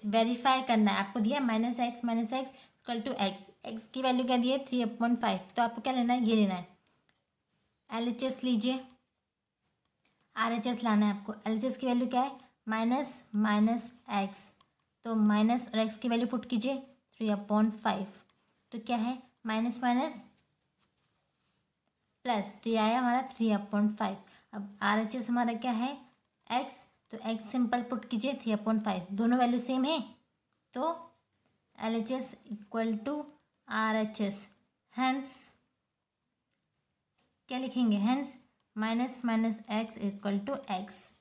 x verify करना है आपको दिया माइनस एक्स माइनस एक्स कल टू एक्स एक्स की वैल्यू क्या दी है थ्री अपॉइंट फाइव तो आपको क्या लेना है ये लेना है एल एच एस लीजिए आर एच एस लाना है आपको एल एच एस की वैल्यू क्या है माइनस माइनस एक्स तो माइनस और एक्स की वैल्यू पुट कीजिए थ्री अपॉन फाइव तो क्या है माइनस माइनस प्लस तो ये आया हमारा थ्री अपॉन फाइव अब आर एच एस हमारा क्या है एक्स तो एक्स सिंपल पुट कीजिए थ्री अपॉन फाइव दोनों वैल्यू सेम है तो L H S equal to R H S hence क्या लिखेंगे hence minus minus X equal to x